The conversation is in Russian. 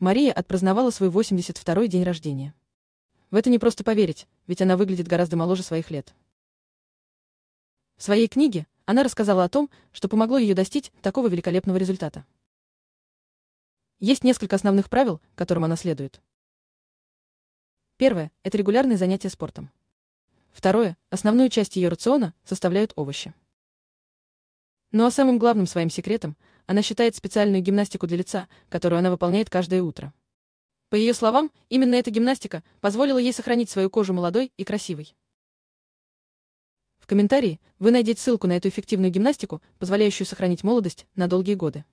Мария отпраздновала свой 82-й день рождения. В это не просто поверить, ведь она выглядит гораздо моложе своих лет. В своей книге она рассказала о том, что помогло ее достичь такого великолепного результата. Есть несколько основных правил, которым она следует. Первое – это регулярные занятия спортом. Второе – основную часть ее рациона составляют овощи. Ну а самым главным своим секретом она считает специальную гимнастику для лица, которую она выполняет каждое утро. По ее словам, именно эта гимнастика позволила ей сохранить свою кожу молодой и красивой. В комментарии вы найдете ссылку на эту эффективную гимнастику, позволяющую сохранить молодость на долгие годы.